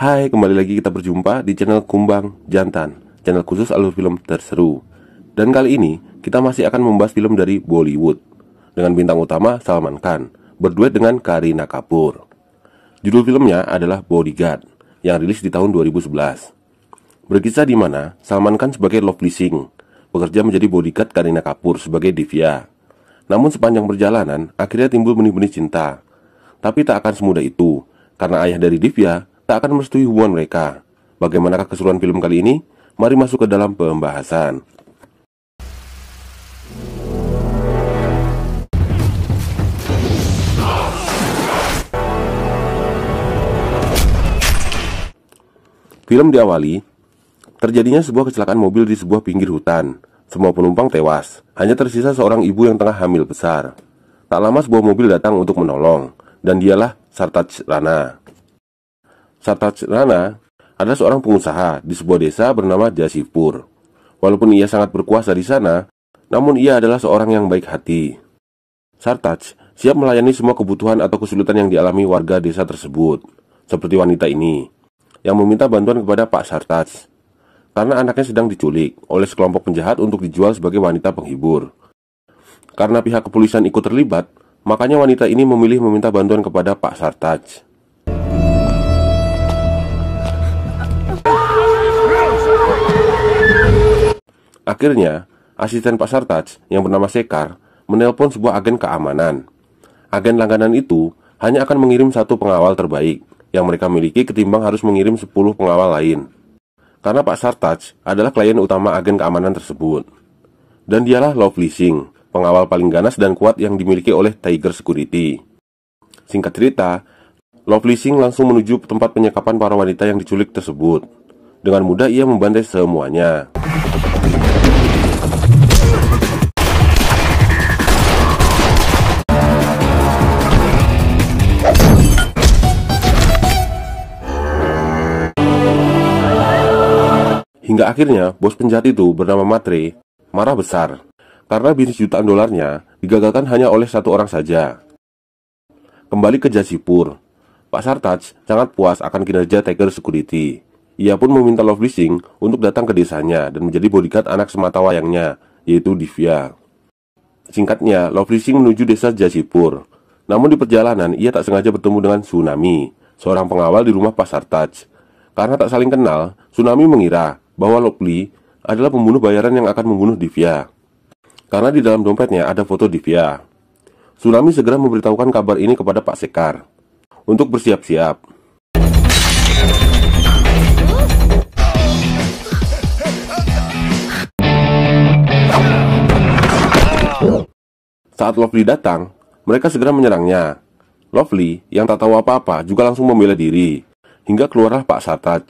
Hai, kembali lagi kita berjumpa di channel Kumbang Jantan, channel khusus alur film terseru. Dan kali ini, kita masih akan membahas film dari Bollywood, dengan bintang utama Salman Khan, berduet dengan Karina Kapoor. Judul filmnya adalah Bodyguard, yang rilis di tahun 2011. Berkisah di mana Salman Khan sebagai Lovely Singh, bekerja menjadi bodyguard Karina Kapoor sebagai Divya. Namun sepanjang perjalanan, akhirnya timbul benih-benih cinta. Tapi tak akan semudah itu, karena ayah dari Divya tak akan merestui hubungan mereka. Bagaimanakah keseruan film kali ini? Mari masuk ke dalam pembahasan. Film diawali terjadinya sebuah kecelakaan mobil di sebuah pinggir hutan. Semua penumpang tewas, hanya tersisa seorang ibu yang tengah hamil besar. Tak lama sebuah mobil datang untuk menolong, dan dialah Sartaj Rana. Sartajana adalah seorang pengusaha di sebuah desa bernama Jasipur. Walaupun ia sangat berkuasa di sana, namun ia adalah seorang yang baik hati. Sartaj siap melayani semua kebutuhan atau kesulitan yang dialami warga desa tersebut, seperti wanita ini, yang meminta bantuan kepada Pak Sartaj. Karena anaknya sedang diculik oleh sekelompok penjahat untuk dijual sebagai wanita penghibur. Karena pihak kepolisian ikut terlibat, makanya wanita ini memilih meminta bantuan kepada Pak Sartaj. Akhirnya, asisten Pak Sartaj yang bernama Sekar menelpon sebuah agen keamanan. Agen langganan itu hanya akan mengirim satu pengawal terbaik yang mereka miliki ketimbang harus mengirim 10 pengawal lain. Karena Pak Sartaj adalah klien utama agen keamanan tersebut. Dan dialah Lovely Singh, pengawal paling ganas dan kuat yang dimiliki oleh Tiger Security. Singkat cerita, Lovely Singh langsung menuju tempat penyekapan para wanita yang diculik tersebut. Dengan mudah ia membantai semuanya. Hingga akhirnya, bos penjahat itu bernama Matre marah besar karena bisnis jutaan dolarnya digagalkan hanya oleh satu orang saja. Kembali ke Jasipur, Pak Sartaj sangat puas akan kinerja Tiger Security. Ia pun meminta Love Leasing untuk datang ke desanya dan menjadi bodyguard anak semata wayangnya, yaitu Divya. Singkatnya, Love Leasing menuju desa Jasipur. Namun di perjalanan, ia tak sengaja bertemu dengan Tsunami, seorang pengawal di rumah Pak Sartaj. Karena tak saling kenal, Tsunami mengira bahwa Lockley adalah pembunuh bayaran yang akan membunuh Divya. Karena di dalam dompetnya ada foto Divya. Sulami segera memberitahukan kabar ini kepada Pak Sekar untuk bersiap-siap. Saat Lovely datang, mereka segera menyerangnya. Lovely, yang tak tahu apa-apa, juga langsung membela diri. Hingga keluarlah Pak Sataj.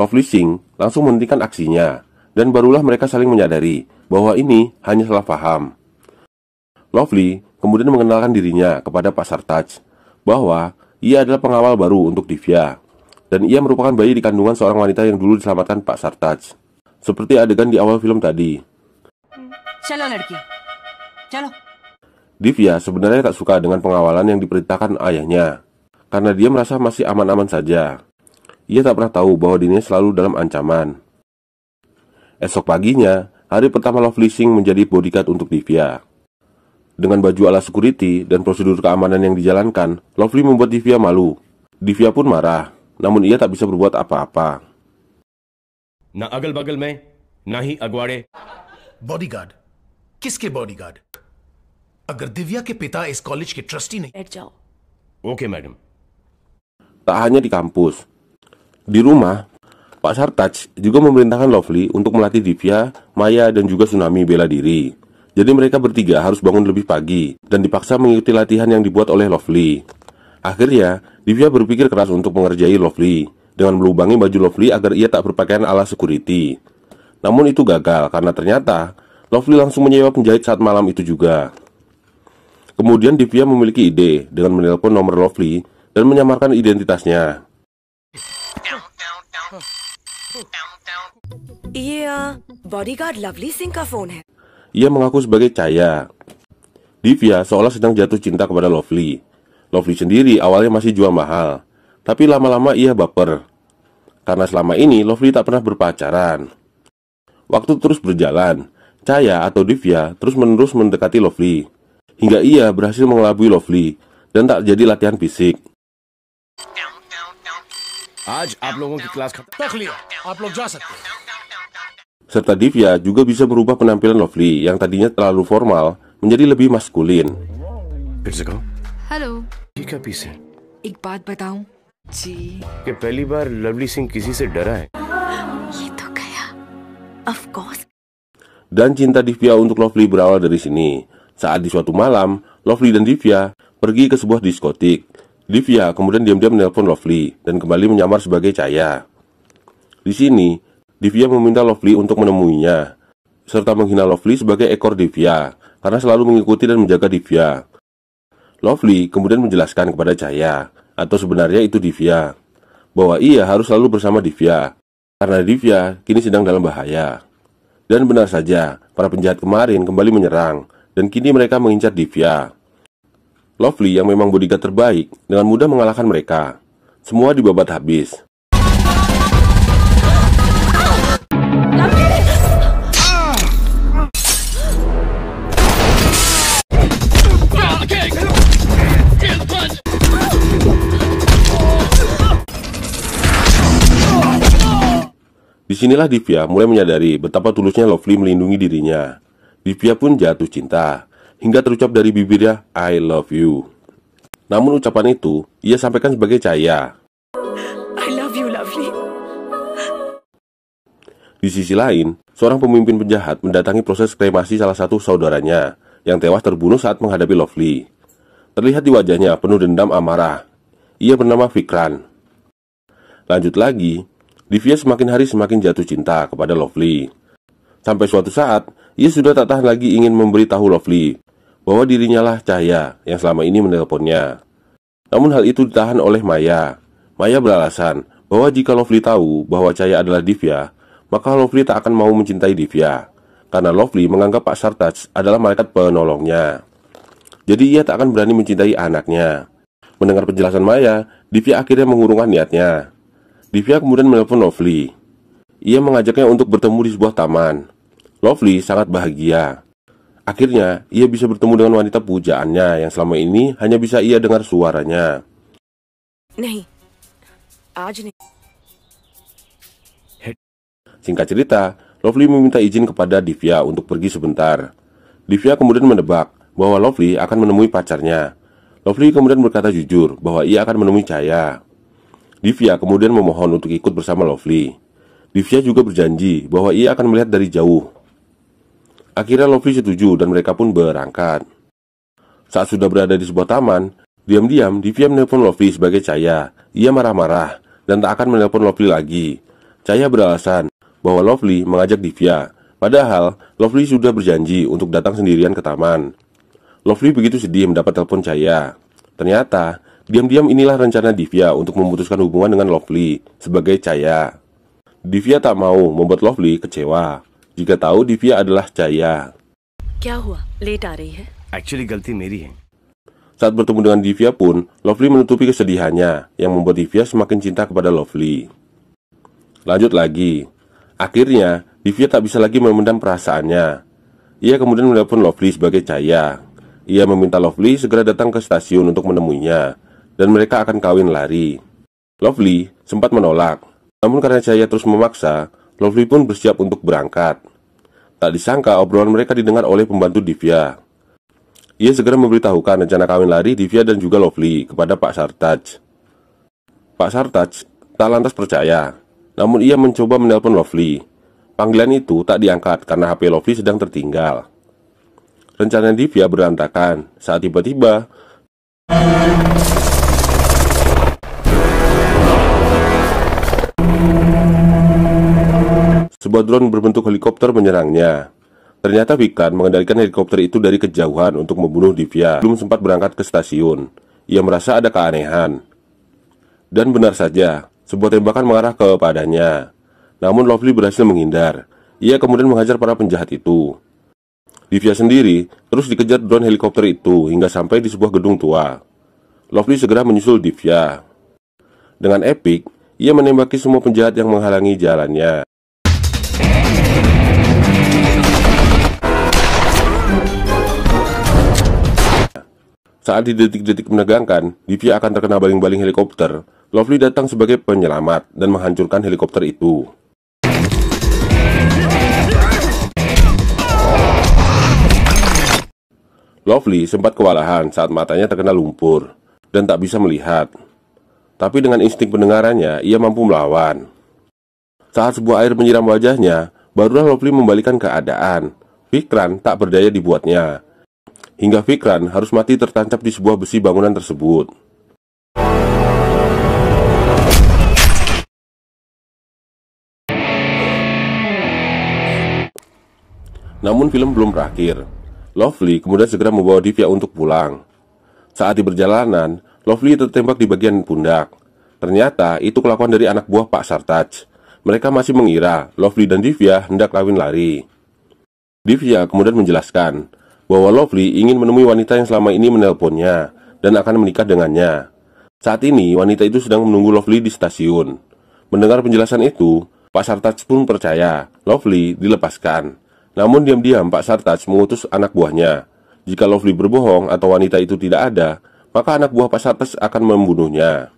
Lovely Singh langsung menghentikan aksinya, dan barulah mereka saling menyadari bahwa ini hanya salah paham. Lovely kemudian mengenalkan dirinya kepada Pak Sartaj, bahwa ia adalah pengawal baru untuk Divya, dan ia merupakan bayi di kandungan seorang wanita yang dulu diselamatkan Pak Sartaj. Seperti adegan di awal film tadi. Chalo, Divya sebenarnya tak suka dengan pengawalan yang diperintahkan ayahnya, karena dia merasa masih aman-aman saja. Ia tak pernah tahu bahwa dirinya selalu dalam ancaman. Esok paginya, hari pertama Love Leasing menjadi bodyguard untuk Divya. Dengan baju ala security dan prosedur keamanan yang dijalankan, Lovely membuat Divya malu. Divya pun marah, namun ia tak bisa berbuat apa-apa. Na agal bagal में nahi agware. Bodyguard? Kiske bodyguard? Agar Divya ke pita is college ke trustee trustee Oke, okay, madam. Tak hanya di kampus, di rumah, Pak Sartaj juga memerintahkan Lovely untuk melatih Divya, Maya, dan juga Tsunami bela diri. Jadi mereka bertiga harus bangun lebih pagi dan dipaksa mengikuti latihan yang dibuat oleh Lovely. Akhirnya, Divya berpikir keras untuk mengerjai Lovely dengan melubangi baju Lovely agar ia tak berpakaian ala security. Namun itu gagal karena ternyata Lovely langsung menyewa penjahit saat malam itu juga. Kemudian Divya memiliki ide dengan menelpon nomor Lovely dan menyamarkan identitasnya. yeah, bodyguard Lovely Singh ka phone? hai. Ia mengaku sebagai Caya. Divya seolah sedang jatuh cinta kepada Lovely. Lovely sendiri awalnya masih jual mahal, tapi lama-lama ia baper. Karena selama ini Lovely tak pernah berpacaran. Waktu terus berjalan, Caya atau Divya terus-menerus mendekati Lovely. Hingga ia berhasil mengelabui Lovely dan tak jadi latihan fisik. आज आप लोगों kelas class खत्म तक लिया serta Divya juga bisa berubah penampilan Lovely yang tadinya terlalu formal menjadi lebih maskulin. Halo. Jika bisa. Of course. Dan cinta Divya untuk Lovely berawal dari sini. Saat di suatu malam, Lovely dan Divya pergi ke sebuah diskotik. Divya kemudian diam-diam menelpon Lovely dan kembali menyamar sebagai Caya. Di sini, Divya meminta Lovely untuk menemuinya, serta menghina Lovely sebagai ekor Divya, karena selalu mengikuti dan menjaga Divya. Lovely kemudian menjelaskan kepada Jaya, atau sebenarnya itu Divya, bahwa ia harus selalu bersama Divya, karena Divya kini sedang dalam bahaya. Dan benar saja, para penjahat kemarin kembali menyerang, dan kini mereka mengincar Divya. Lovely yang memang bodiga terbaik dengan mudah mengalahkan mereka. Semua dibabat habis. Disinilah Divya mulai menyadari betapa tulusnya Lovely melindungi dirinya. Divya pun jatuh cinta, hingga terucap dari bibirnya, I love you. Namun ucapan itu, ia sampaikan sebagai cahaya. I love you, Lovely. Di sisi lain, seorang pemimpin penjahat mendatangi proses kremasi salah satu saudaranya, yang tewas terbunuh saat menghadapi Lovely. Terlihat di wajahnya penuh dendam amarah. Ia bernama Fikran. Lanjut lagi, Livia semakin hari semakin jatuh cinta kepada Lovely. Sampai suatu saat, ia sudah tak tahan lagi ingin memberitahu Lovely bahwa dirinya lah Cahaya yang selama ini menelponnya. Namun hal itu ditahan oleh Maya. Maya beralasan bahwa jika Lovely tahu bahwa Cahaya adalah Divya, maka Lovely tak akan mau mencintai Divya karena Lovely menganggap Pak Sartaj adalah malaikat penolongnya. Jadi ia tak akan berani mencintai anaknya. Mendengar penjelasan Maya, Divya akhirnya mengurungkan niatnya Divya kemudian menelpon Lovely. Ia mengajaknya untuk bertemu di sebuah taman. Lovely sangat bahagia. Akhirnya, ia bisa bertemu dengan wanita pujaannya yang selama ini hanya bisa ia dengar suaranya. Singkat cerita, Lovely meminta izin kepada Divya untuk pergi sebentar. Divya kemudian menebak bahwa Lovely akan menemui pacarnya. Lovely kemudian berkata jujur bahwa ia akan menemui Cahaya. Divya kemudian memohon untuk ikut bersama Lovely. Divya juga berjanji bahwa ia akan melihat dari jauh. Akhirnya Lovely setuju dan mereka pun berangkat. Saat sudah berada di sebuah taman, diam-diam Divya menelpon Lovely sebagai Caya. Ia marah-marah dan tak akan menelpon Lovely lagi. Caya beralasan bahwa Lovely mengajak Divya, padahal Lovely sudah berjanji untuk datang sendirian ke taman. Lovely begitu sedih mendapat telepon Caya. Ternyata Diam-diam inilah rencana Divya untuk memutuskan hubungan dengan Lovely sebagai Caya. Divya tak mau membuat Lovely kecewa jika tahu Divya adalah Caya. Actually, galti meri Saat bertemu dengan Divya pun, Lovely menutupi kesedihannya yang membuat Divya semakin cinta kepada Lovely. Lanjut lagi. Akhirnya, Divya tak bisa lagi memendam perasaannya. Ia kemudian menelpon Lovely sebagai Caya. Ia meminta Lovely segera datang ke stasiun untuk menemuinya dan mereka akan kawin lari. Lovely sempat menolak, namun karena Jaya terus memaksa, Lovely pun bersiap untuk berangkat. Tak disangka obrolan mereka didengar oleh pembantu Divya. Ia segera memberitahukan rencana kawin lari Divya dan juga Lovely kepada Pak Sartaj. Pak Sartaj tak lantas percaya, namun ia mencoba menelpon Lovely. Panggilan itu tak diangkat karena HP Lovely sedang tertinggal. Rencana Divya berantakan saat tiba-tiba... Sebuah drone berbentuk helikopter menyerangnya. Ternyata Vikan mengendalikan helikopter itu dari kejauhan untuk membunuh Divya. Belum sempat berangkat ke stasiun. Ia merasa ada keanehan. Dan benar saja, sebuah tembakan mengarah kepadanya. Namun Lovely berhasil menghindar. Ia kemudian menghajar para penjahat itu. Divya sendiri terus dikejar drone helikopter itu hingga sampai di sebuah gedung tua. Lovely segera menyusul Divya. Dengan epik, ia menembaki semua penjahat yang menghalangi jalannya. Saat di detik-detik menegangkan, Divya akan terkena baling-baling helikopter. Lovely datang sebagai penyelamat dan menghancurkan helikopter itu. Lovely sempat kewalahan saat matanya terkena lumpur dan tak bisa melihat. Tapi dengan insting pendengarannya, ia mampu melawan. Saat sebuah air menyiram wajahnya, barulah Lovely membalikan keadaan. Fikran tak berdaya dibuatnya hingga Fikran harus mati tertancap di sebuah besi bangunan tersebut. Namun film belum berakhir. Lovely kemudian segera membawa Divya untuk pulang. Saat di perjalanan, Lovely tertembak di bagian pundak. Ternyata itu kelakuan dari anak buah Pak Sartaj. Mereka masih mengira Lovely dan Divya hendak kawin lari. Divya kemudian menjelaskan bahwa Lovely ingin menemui wanita yang selama ini menelponnya dan akan menikah dengannya. Saat ini, wanita itu sedang menunggu Lovely di stasiun. Mendengar penjelasan itu, Pak Sartaj pun percaya Lovely dilepaskan. Namun diam-diam Pak Sartaj mengutus anak buahnya. Jika Lovely berbohong atau wanita itu tidak ada, maka anak buah Pak Sartaj akan membunuhnya.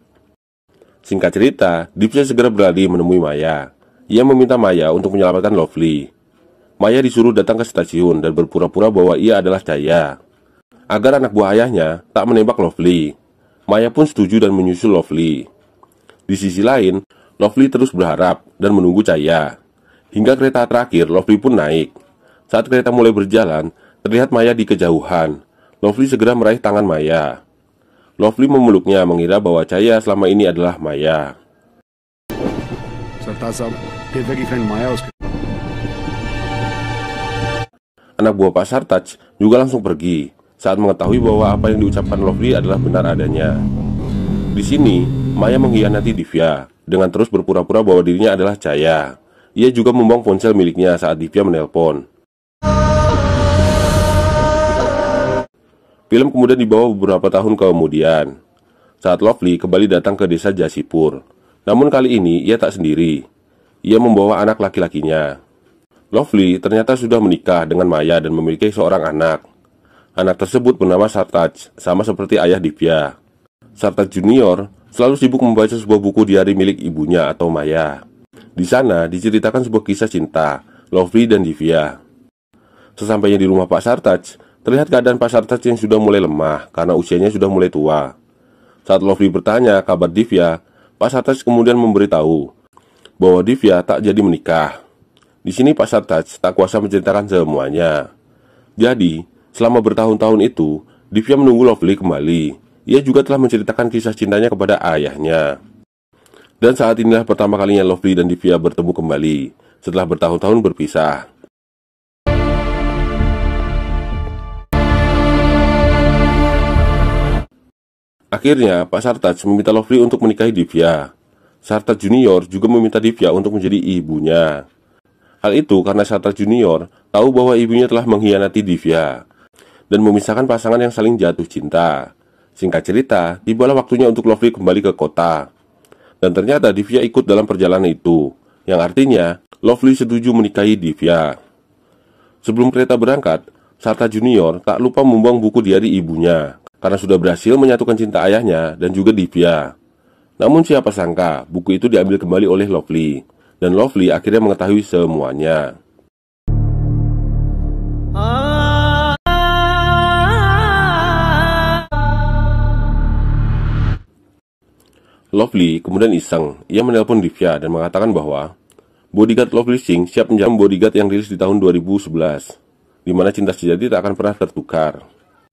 Singkat cerita, Dipsy segera berlari menemui Maya. Ia meminta Maya untuk menyelamatkan Lovely. Maya disuruh datang ke stasiun dan berpura-pura bahwa ia adalah Cahaya. Agar anak buah ayahnya tak menembak Lovely. Maya pun setuju dan menyusul Lovely. Di sisi lain, Lovely terus berharap dan menunggu Cahaya. Hingga kereta terakhir, Lovely pun naik. Saat kereta mulai berjalan, terlihat Maya di kejauhan. Lovely segera meraih tangan Maya. Lovely memeluknya mengira bahwa Cahaya selama ini adalah Maya. very friend Maya anak buah Pak Sartaj juga langsung pergi saat mengetahui bahwa apa yang diucapkan Lovely adalah benar adanya. Di sini, Maya mengkhianati Divya dengan terus berpura-pura bahwa dirinya adalah Caya. Ia juga membuang ponsel miliknya saat Divya menelpon. Film kemudian dibawa beberapa tahun kemudian. Saat Lovely kembali datang ke desa Jasipur. Namun kali ini ia tak sendiri. Ia membawa anak laki-lakinya, Lovely ternyata sudah menikah dengan Maya dan memiliki seorang anak. Anak tersebut bernama Sartaj, sama seperti ayah Divya. Sartaj Junior selalu sibuk membaca sebuah buku diari milik ibunya atau Maya. Di sana diceritakan sebuah kisah cinta, Lovely dan Divya. Sesampainya di rumah Pak Sartaj, terlihat keadaan Pak Sartaj yang sudah mulai lemah karena usianya sudah mulai tua. Saat Lovely bertanya kabar Divya, Pak Sartaj kemudian memberitahu bahwa Divya tak jadi menikah. Di sini Pak Sartaj tak kuasa menceritakan semuanya. Jadi, selama bertahun-tahun itu, Divya menunggu Lovely kembali. Ia juga telah menceritakan kisah cintanya kepada ayahnya. Dan saat inilah pertama kalinya Lovely dan Divya bertemu kembali setelah bertahun-tahun berpisah. Akhirnya, Pak Sartaj meminta Lovely untuk menikahi Divya. Sartaj Junior juga meminta Divya untuk menjadi ibunya. Hal itu karena Satra Junior tahu bahwa ibunya telah mengkhianati Divya dan memisahkan pasangan yang saling jatuh cinta. Singkat cerita, tibalah waktunya untuk Lovely kembali ke kota. Dan ternyata Divya ikut dalam perjalanan itu, yang artinya Lovely setuju menikahi Divya. Sebelum kereta berangkat, Sarta Junior tak lupa membuang buku diari ibunya karena sudah berhasil menyatukan cinta ayahnya dan juga Divya. Namun siapa sangka, buku itu diambil kembali oleh Lovely dan Lovely akhirnya mengetahui semuanya. Lovely kemudian iseng. Ia menelpon Divya dan mengatakan bahwa Bodyguard Lovely Singh siap menjamu Bodyguard yang rilis di tahun 2011, di mana cinta sejati tak akan pernah tertukar.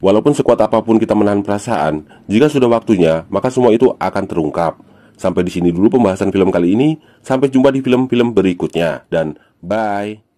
Walaupun sekuat apapun kita menahan perasaan, jika sudah waktunya, maka semua itu akan terungkap. Sampai di sini dulu pembahasan film kali ini. Sampai jumpa di film-film berikutnya, dan bye.